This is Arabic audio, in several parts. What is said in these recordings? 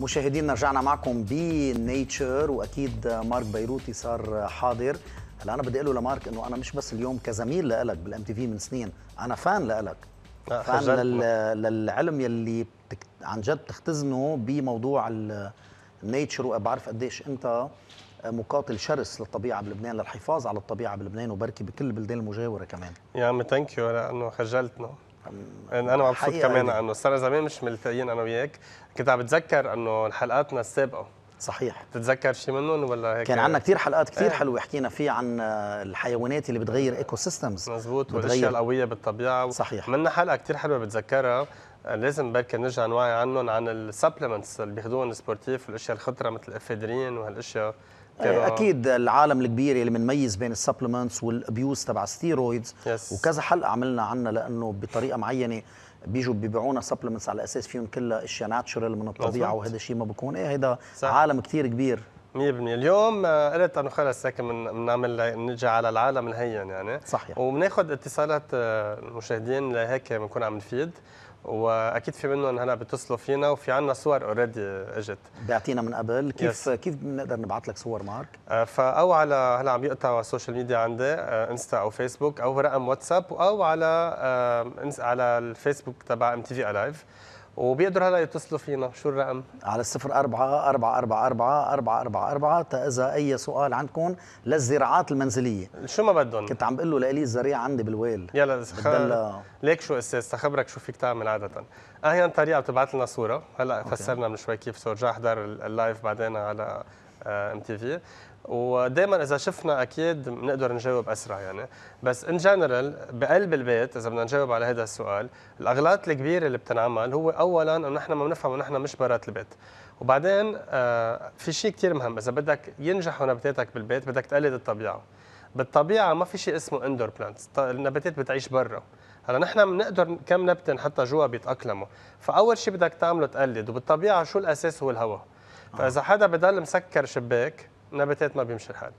مشاهدينا رجعنا معكم بنيتشر واكيد مارك بيروتي صار حاضر هلا انا بدي اقول لمارك انه انا مش بس اليوم كزميل لك بالام تي في من سنين انا فان لك آه، فان لل... للعلم يلي بتك... عن جد بتختزنه بموضوع النيتشر وبعرف قديش انت مقاتل شرس للطبيعه بلبنان للحفاظ على الطبيعه بلبنان وبركي بكل البلدان المجاوره كمان يا عمي ثانك يو لانه خجلتنا انا مبسوط كمان يعني. انه صار زمان مش ملتقيين انا وياك كنت عم بتذكر انه حلقاتنا السابقه صحيح بتتذكر شيء منهم ولا هيك كان عندنا كثير حلقات كثير ايه. حلوه حكينا فيها عن الحيوانات اللي بتغير ايكو سيستمز مزبوط والاشياء القويه بالطبيعه صحيح منا حلقه كثير حلوه بتذكرها لازم بركي نرجع نوعي عنهم عن السبلمنتس اللي بياخذوهم السبورتيف والاشياء الخطره مثل الافيدرين وهالاشياء إيه، اكيد العالم الكبير اللي بنميز بين السبلمنتس والابيوز تبع الستيرويدز yes. وكذا حلقه عملنا عنها لانه بطريقه معينه بيجوا بيبيعونا سبلمنتس على اساس فيهم كلها اشياء ناتشرال من الطبيعه وهذا الشيء ما بكون ايه هيدا عالم كثير كبير 100% اليوم آه، قلت انه خلص هيك بنعمل بنجي على العالم الهين يعني صحيح وبناخذ اتصالات المشاهدين آه، لهيك بنكون عم نفيد واكيد في منهم هلا بيتصلوا فينا وفي عنا صور اوريدي اجت بيعطينا من قبل كيف yes. كيف بنقدر نبعث لك صور مارك آه، فاو على هلا عم يقطع على السوشيال ميديا عندي انستا آه، او فيسبوك او رقم واتساب او على على الفيسبوك تبع ام تي في الايف وبيقدروا هلا يتصلوا فينا شو الرقم على الصفر 444 444 أربعة إذا أي سؤال عندكم للزراعات المنزلية شو ما بدهم كنت عم بقول له لإلي الزريعة عندي بالويل يلا خ... ليك شو أساس تخبرك شو فيك تعمل عادة أهي آه، طريقة بتبعت لنا صورة هلا فسرنا من شوي كيف صور جاي احضر اللايف بعدين على آه، ام تي في ودائما اذا شفنا اكيد بنقدر نجاوب اسرع يعني بس ان جنرال بقلب البيت اذا بدنا نجاوب على هذا السؤال الاغلاط الكبيره اللي بتنعمل هو اولا انه نحن ما بنفهم انه نحن مش برات البيت وبعدين آه، في شيء كثير مهم اذا بدك ينجحوا نباتاتك بالبيت بدك تقلد الطبيعه بالطبيعه ما في شيء اسمه اندور بلانتس النباتات بتعيش برا هلا نحن بنقدر كم نبته نحطها جوا بيتاقلموا فاول شيء بدك تعمله تقلد وبالطبيعه شو الاساس هو الهواء فاذا آه. حدا بضل مسكر شباك نباتات ما بيمشي الحال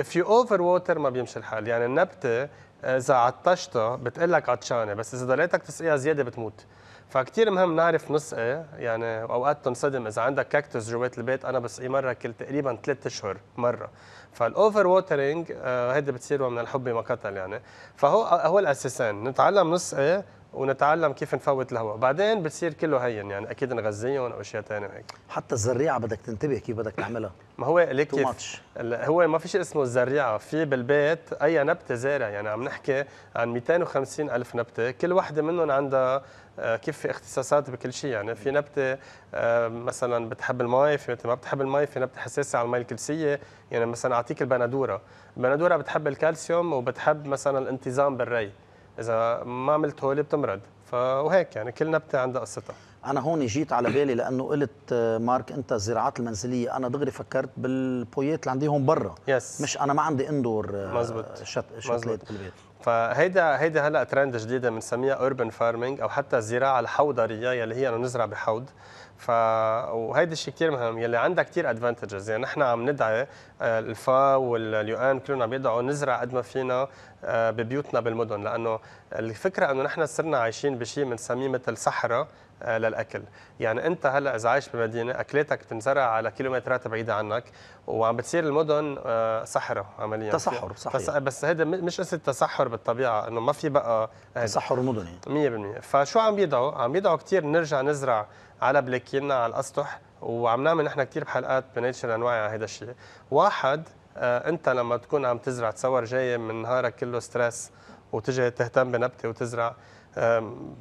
اف يو اوفر ووتر ما بيمشي الحال يعني النبته آه، اذا عطشتها بتقول لك عطشانه بس اذا ضليتك تسقيها زياده بتموت فكتير مهم نعرف نسقي يعني اوقات تنصدم اذا عندك كاكتوس جوات البيت انا بسقيه مره كل تقريبا ثلاث اشهر مره فالاوفر آه، ووترينج هيدي بتصير من الحب ما قتل يعني فهو هو الاساسين نتعلم نسقي ونتعلم كيف نفوت الهواء بعدين بتصير كله هين يعني اكيد نغذيهم او اشياء ثانيه هيك حتى الزريعه بدك تنتبه كيف بدك تعملها ما هو ليك كيف هو ما في شيء اسمه الزريعه في بالبيت اي نبته زارع يعني عم نحكي عن 250 الف نبته كل وحده منهم عندها آه، كيف في اختصاصات بكل شيء يعني في نبته آه، مثلا بتحب المي في نبته ما بتحب المي في نبته حساسه على المي الكلسيه يعني مثلا اعطيك البندوره البندوره بتحب الكالسيوم وبتحب مثلا الانتظام بالري اذا ما عملت هولي بتمرض وهيك يعني كل نبته عندها قصتها انا هون جيت على بالي لانه قلت آه، مارك انت الزراعات المنزليه انا دغري فكرت بالبويات اللي عندي هون برا يس. مش انا ما عندي اندور آه، مزبوط. شت... شتلات بالبيت فهيدا هيدا هلا ترند جديده بنسميها اوربن فارمينج او حتى الزراعه الحوضريه يلي هي انه نزرع بحوض ف وهيدا الشيء كثير مهم يلي عندها كثير ادفانتجز يعني نحن عم ندعي آه، الفا واليوان كلهم عم يدعوا نزرع قد ما فينا آه، ببيوتنا بالمدن لانه الفكره انه نحن صرنا عايشين بشيء بنسميه مثل صحراء آه، للاكل يعني انت هلا اذا عايش بمدينه اكلاتك بتنزرع على كيلومترات بعيده عنك وعم بتصير المدن آه، صحراء عمليا تصحر صحيح بس هذا مش قصه تصحر بالطبيعه انه ما في بقى تصحر مدني يعني. 100% فشو عم بيدعوا عم بيدعوا كثير نرجع نزرع على بلاكينا على الاسطح وعم نعمل نحن كثير بحلقات بنيتشر انواع على هذا الشيء واحد آه، انت لما تكون عم تزرع تصور جاي من نهارك كله ستريس وتجي تهتم بنبته وتزرع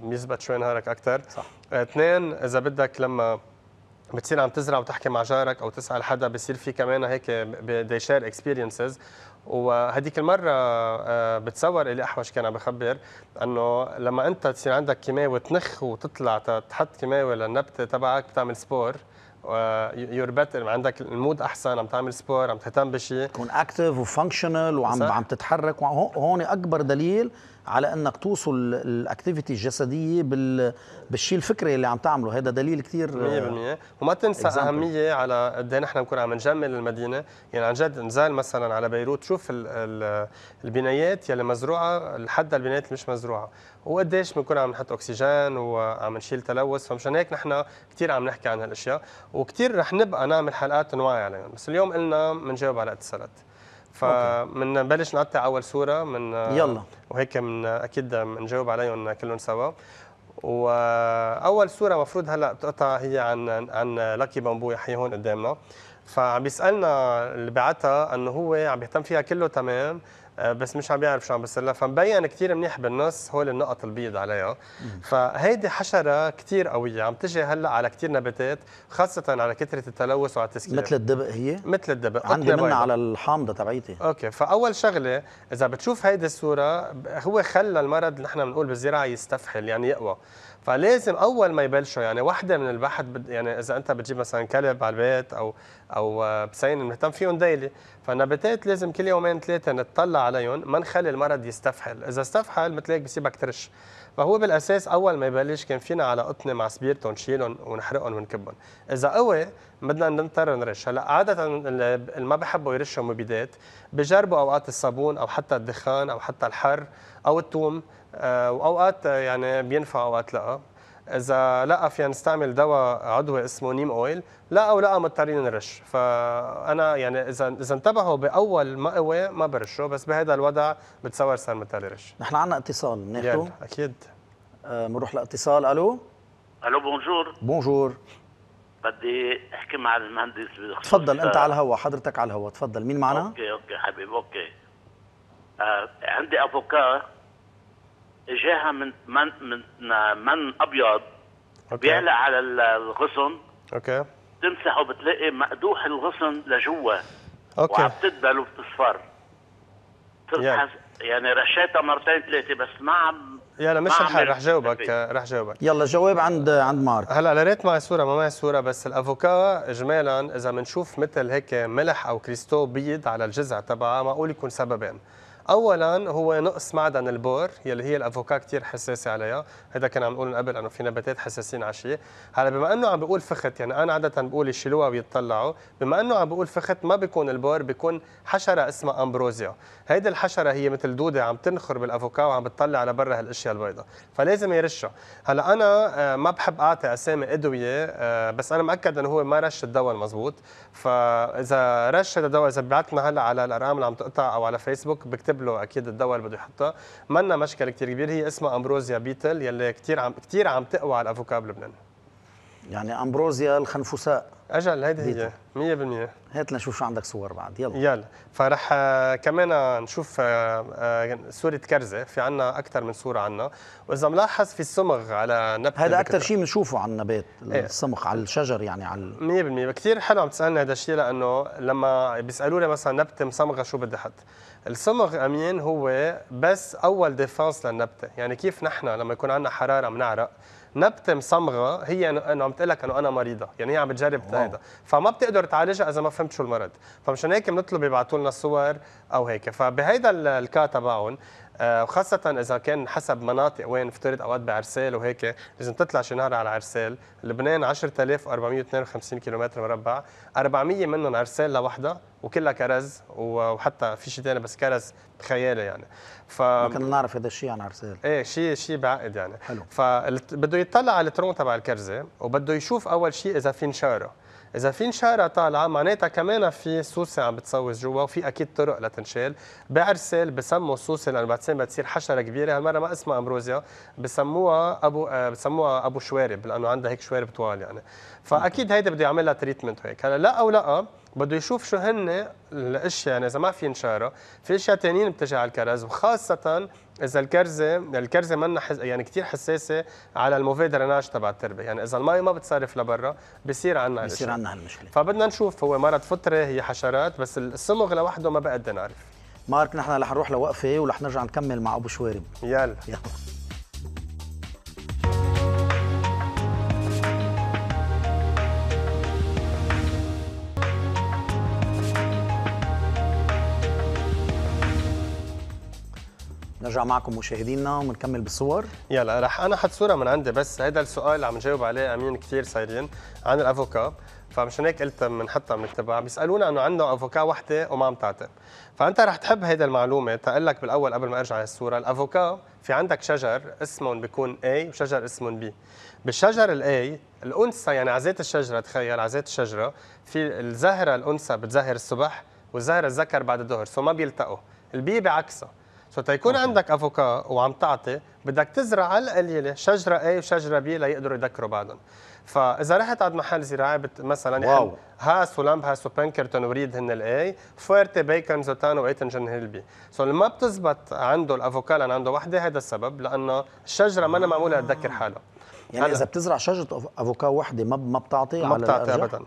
يثبت شوي نهارك اكثر صح اثنين اذا بدك لما بتصير عم تزرع وتحكي مع جارك او تسال حدا بصير في كمان هيك they شير اكسبيرينسز وهديك المرة آه، بتصور إلي أحوش كان عم بخبر أنه لما أنت تصير عندك كيماوي تنخ وتطلع تحط كيماوي للنبتة تبعك بتعمل سبور يور بيتر عندك المود احسن عم تعمل سبور عم تهتم بشيء تكون اكتف وفانكشنال وعم عم تتحرك وهون اكبر دليل على انك توصل الاكتيفيتي الجسديه بال بالشيء الفكري اللي عم تعمله هذا دليل كثير 100% آه، وما تنسى example. اهميه على قد إيه نحن بنكون عم نجمل المدينه يعني عن جد نزال مثلا على بيروت شوف الـ الـ البنايات يلي مزروعه لحد البنايات اللي مش مزروعه وقديش بنكون عم نحط اكسجين وعم نشيل تلوث فمشان هيك نحن كثير عم نحكي عن هالاشياء وكثير رح نبقى نعمل حلقات نوعي عليهم بس اليوم قلنا بنجاوب على اتصالات فمن بلش نقطع اول صوره من يلا وهيك من اكيد بنجاوب عليهم كلهم سوا واول صوره مفروض هلا تقطع هي عن عن لاكي بامبو يحيى هون قدامنا فعم بيسالنا اللي بعتها انه هو عم بيهتم فيها كله تمام آه، بس مش عم بيعرف شو عم بيصير فمبين كثير منيح بالنص هول النقط البيض عليها فهيدي حشره كثير قويه عم تجي هلا على كثير نباتات خاصه على كثره التلوث وعلى التسكير مثل الدبق هي مثل الدبق عندي منها على الحامضه تبعيتي اوكي فاول شغله اذا بتشوف هيدي الصوره هو خلى المرض نحن بنقول بالزراعه يستفحل يعني يقوى فلازم اول ما يبلشوا يعني وحده من البحث يعني اذا انت بتجيب مثلا كلب على البيت او او آه، بسين مهتم فيهم ديلي فالنباتات لازم كل يومين ثلاثه نتطلع عليهم ما نخلي المرض يستفحل اذا استفحل مثل هيك بصيبك ترش فهو بالاساس اول ما يبلش كان فينا على قطنه مع سبيرته نشيلهم ونحرقهم ونكبهم اذا قوي بدنا نضطر نرش هلا عاده اللي ما بحبوا يرشوا مبيدات بجربوا اوقات الصابون او حتى الدخان او حتى الحر او الثوم آه، واوقات يعني بينفع اوقات لا اذا لقى فينا نستعمل دواء عضوي اسمه نيم اويل لا او لا مضطرين نرش فانا يعني اذا اذا انتبهوا باول ما قوى ما برشه بس بهذا الوضع بتصور صار مضطر يرش نحن عندنا اتصال بناخده اكيد بنروح آه لاتصال الو الو بونجور بونجور بدي احكي مع المهندس تفضل انت آه، على الهوا حضرتك على الهوا تفضل مين معنا اوكي اوكي حبيبي اوكي آه عندي افوكا اجاها من من من, من ابيض أوكي. بيعلق على الغصن اوكي بتمسحه بتلاقي مقدوح الغصن لجوا اوكي وعم تدبل وبتصفر يعني. يعني رشيتها مرتين ثلاثه بس ما عم يلا مش الحال رح جاوبك رح جاوبك يلا جواب عند عند مارك هلا ريت معي صوره ما معي صوره بس الافوكا اجمالا اذا بنشوف مثل هيك ملح او كريستو بيض على الجذع تبعها معقول يكون سببين اولا هو نقص معدن البور يلي هي الافوكا كثير حساسه عليها هذا كنا عم نقول من قبل انه في نباتات حساسين على شيء هلا بما انه عم بقول فخت يعني انا عاده بقول يشيلوها ويطلعوا بما انه عم بقول فخت ما بيكون البور بيكون حشره اسمها امبروزيا هيدي الحشره هي مثل دوده عم تنخر بالافوكا وعم بتطلع على برا هالاشياء البيضاء فلازم يرشها هلا انا آه، ما بحب اعطي اسامي ادويه آه، بس انا مأكد انه هو ما رش الدواء المضبوط فاذا رش هذا الدواء اذا بعتنا هلا على الارقام اللي عم تقطع او على فيسبوك بكتب يكتب له اكيد الدواء اللي بده يحطها منا مشكله كثير كبير هي اسمها امبروزيا بيتل يلي كثير عم كثير عم تقوى على الافوكا بلبنان يعني امبروزيا الخنفساء اجل هيدي هي 100% هات لنشوف شو عندك صور بعد يلا يلا فرح آه، كمان نشوف صوره آه، آه، كرزه في عنا اكثر من صوره عنا واذا ملاحظ في الصمغ على نبته هذا اكثر شيء بنشوفه على النبات إيه. الصمغ على الشجر يعني على 100% كثير حلو عم تسالني هذا الشيء لانه لما بيسالوني مثلا نبته مصمغه شو بدي احط السمغ امين هو بس اول ديفانس للنبته يعني كيف نحن لما يكون عندنا حراره بنعرق نبته مصمغه هي انه عم تقول لك انه انا مريضه يعني هي عم بتجرب هذا فما بتقدر تعالجها اذا ما فهمت شو المرض فمشان هيك بنطلب يبعثوا لنا صور او هيك فبهيدا الكا تبعهم وخاصة آه، إذا كان حسب مناطق وين افترض أوقات بعرسال وهيك لازم تطلع شي نهار على عرسال، لبنان 10452 كيلومتر مربع، 400 منهم عرسال لوحدها وكلها كرز وحتى في شيء ثاني بس كرز خيالي يعني ف ما كنا نعرف هذا الشيء عن عرسال ايه شيء شيء بعقد يعني حلو فبده يطلع على الترون تبع الكرزه وبده يشوف اول شيء اذا في نشاره اذا في نشاره طالعه معناتها كمان في سوسه عم بتصوص جوا وفي اكيد طرق لتنشال بعرسل بسموا السوسه لانه بعدين بتصير حشره كبيره هالمره ما اسمها امروزيا بسموها ابو آه، بسموها ابو شوارب لانه عندها هيك شوارب طوال يعني فاكيد هيدا بده يعمل لها تريتمنت وهيك هلا لا او لا بده يشوف شو هن الاشياء يعني اذا ما في نشاره في اشياء ثانيين بتجي على الكرز وخاصه اذا الكرزه الكرزه منا حس... يعني كثير حساسه على الموفي دراناج تبع التربه يعني اذا المي ما بتصرف لبرا بصير عندنا بصير عندنا هالمشكله فبدنا نشوف هو مرض فطري هي حشرات بس الصمغ لوحده ما بقدر نعرف مارك نحن رح نروح لوقفه ورح نرجع نكمل مع ابو شوارب يلا يلا نرجع معكم مشاهدينا ونكمل بالصور يلا رح انا حط صوره من عندي بس هذا السؤال اللي عم نجاوب عليه امين كثير صايرين عن الافوكا فمشان هيك قلت بنحطها بنكتبها بيسالونا انه عندهم افوكا وحده وما عم تعتق فانت رح تحب هيدا المعلومه تقول لك بالاول قبل ما ارجع على الصوره الافوكا في عندك شجر اسمه بيكون A وشجر اسمه B بالشجر الاي الانثى يعني عزيت الشجره تخيل عزيت الشجره في الزهره الانثى بتزهر الصبح والزهره الذكر بعد الظهر سو ما بيلتقوا البي بعكسها سو تيكون أوكي. عندك افوكا وعم تعطي بدك تزرع على القليله شجره اي وشجره بي ليقدروا يدكروا بعضهم فاذا رحت عند محل زراعي مثلا واو. يعني هاس ولامب هاس وبنكرتون وريد هن الاي فورتي بيكن زوتان وايتنجن هيلبي سو اللي ما بتزبط عنده الافوكا لان عنده وحده هذا السبب لانه الشجره ما معموله تذكر حالها يعني هلأ. اذا بتزرع شجره افوكادو وحده ما ما بتعطي ما بتعطي ابدا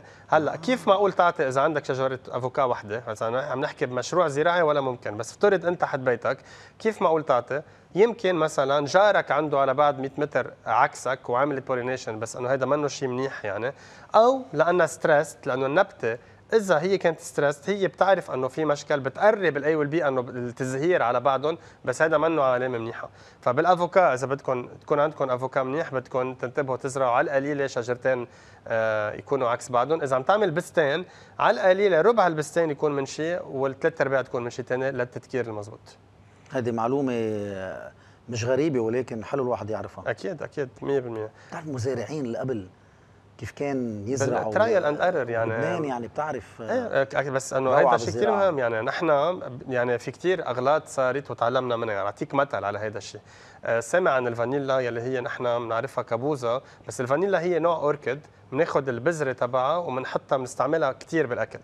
100% هلا كيف معقول تعطي اذا عندك شجره افوكادو وحده مثلا عم نحكي بمشروع زراعي ولا ممكن بس افترض انت حد بيتك كيف معقول تعطي يمكن مثلا جارك عنده على بعد 100 متر عكسك وعامل بولينيشن بس انه هيدا منه شيء منيح يعني او لانها ستريس لانه النبته اذا هي كانت ستريس هي بتعرف انه في مشكل بتقرب الاي والبي انه التزهير على بعضهم بس هذا منه علامه منيحه فبالافوكا اذا بدكم تكون عندكم افوكا منيح بدكم تنتبهوا تزرعوا على القليله شجرتين آه، يكونوا عكس بعضهم اذا عم تعمل بستان على القليله ربع البستان يكون من شيء والثلاث ارباع تكون من شيء ثاني للتذكير المضبوط هذه معلومه مش غريبه ولكن حلو الواحد يعرفها اكيد اكيد 100% بتعرف المزارعين اللي قبل كيف كان يزرع ترايل اند ايرور يعني لبنان يعني بتعرف آه، ايه, إيه، بس انه هيدا شيء كثير مهم يعني نحن يعني في كثير اغلاط صارت وتعلمنا منها يعني اعطيك مثل على هيدا الشيء آه، سامع عن الفانيلا يلي هي نحن بنعرفها كابوزا بس الفانيلا هي نوع اوركيد بناخذ البذره تبعها وبنحطها بنستعملها كثير بالاكل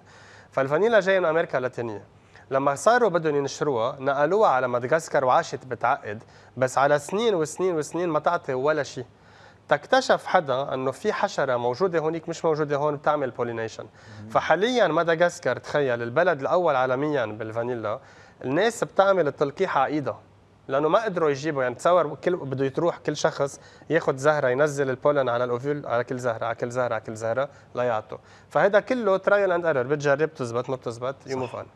فالفانيلا جايه من امريكا اللاتينيه لما صاروا بدهم ينشروها نقلوها على مدغسكر وعاشت بتعقد بس على سنين وسنين وسنين ما تعطي ولا شيء تكتشف حدا انه في حشره موجوده هونيك مش موجوده هون بتعمل بولينيشن فحاليا مدغسكر تخيل البلد الاول عالميا بالفانيلا الناس بتعمل التلقيح على ايدها لانه ما قدروا يجيبوا يعني تصور كل بده يروح كل شخص ياخذ زهره ينزل البولن على الاوفيول على كل زهره على كل زهره على كل زهره ليعطوا فهذا كله ترايل اند ايرور بتجرب بتزبط ما بتزبط يو موف اون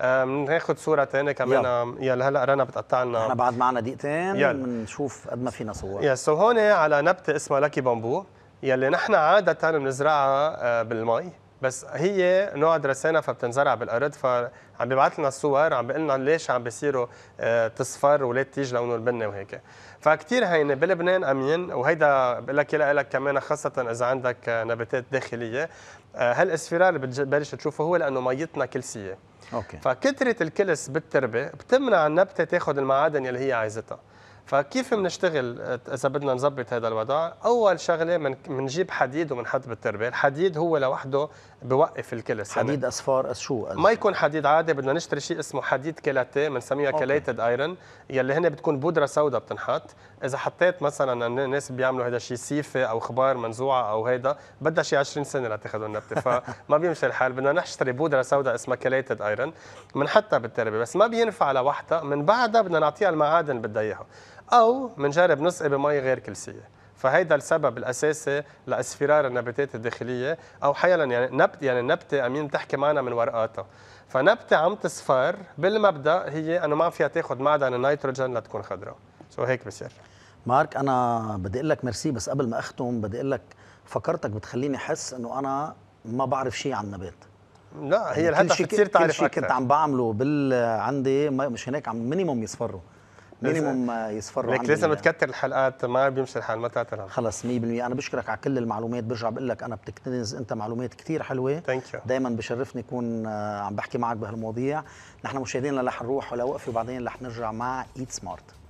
بناخذ صوره ثانيه كمان يلا هلا رنا بتقطع لنا احنا بعد معنا دقيقتين بنشوف قد ما فينا صور يس سو هون على نبته اسمها لكي بامبو يلي نحن عاده بنزرعها آه، بالمي بس هي نوع درسانه فبتنزرع بالارض فعم بيبعث لنا الصور عم بيقول لنا ليش عم بيصيروا آه، تصفر وليه تيجي لونه البني وهيك فكتير هينه بلبنان امين وهيدا بقول لك لك كمان خاصه اذا عندك نباتات داخليه آه، هالاصفرار اللي بتبلش تشوفه هو لانه ميتنا كلسيه أوكي. فكثره الكلس بالتربه بتمنع النبته تاخذ المعادن اللي هي عايزتها فكيف بنشتغل اذا بدنا نظبط هذا الوضع اول شغله بنجيب حديد وبنحط بالتربه الحديد هو لوحده بوقف الكل السنة. حديد اصفار شو ما يكون حديد عادي بدنا نشتري شيء اسمه حديد كلاتي بنسميها كليتد ايرون يلي هن بتكون بودره سوداء بتنحط اذا حطيت مثلا الناس بيعملوا هذا الشيء سيفه او خبار منزوعه او هيدا بدها شيء 20 سنه لتاخذوا النبته فما بيمشي الحال بدنا نشتري بودره سوداء اسمها كليتد ايرون بنحطها بالتربه بس ما بينفع لوحدها من بعدها بدنا نعطيها المعادن اللي بدها اياها او بنجرب نسقي بمي غير كلسيه فهيدا السبب الاساسي لاصفرار النباتات الداخليه او حيلا يعني نبت يعني النبته امين تحكي معنا من ورقاتها فنبته عم تصفر بالمبدا هي انه ما فيها تاخذ معدن النيتروجين لتكون خضراء سو هيك بصير مارك انا بدي اقول لك ميرسي بس قبل ما اختم بدي اقول لك فكرتك بتخليني احس انه انا ما بعرف شيء عن النبات لا هي يعني الهدف كثير تعرف كل شيء كنت عم بعمله بال عندي مش هناك عم مينيموم يصفروا مينيموم آه، يصفروا لك لسه بتكتر الحلقات ما بيمشي الحال ما تعترف خلص 100% انا بشكرك على كل المعلومات برجع بقول لك انا بتكتنز انت معلومات كثير حلوه دائما بشرفني اكون آه، عم بحكي معك بهالمواضيع نحن مشاهدينا رح نروح ولا وقفه وبعدين رح نرجع مع ايت سمارت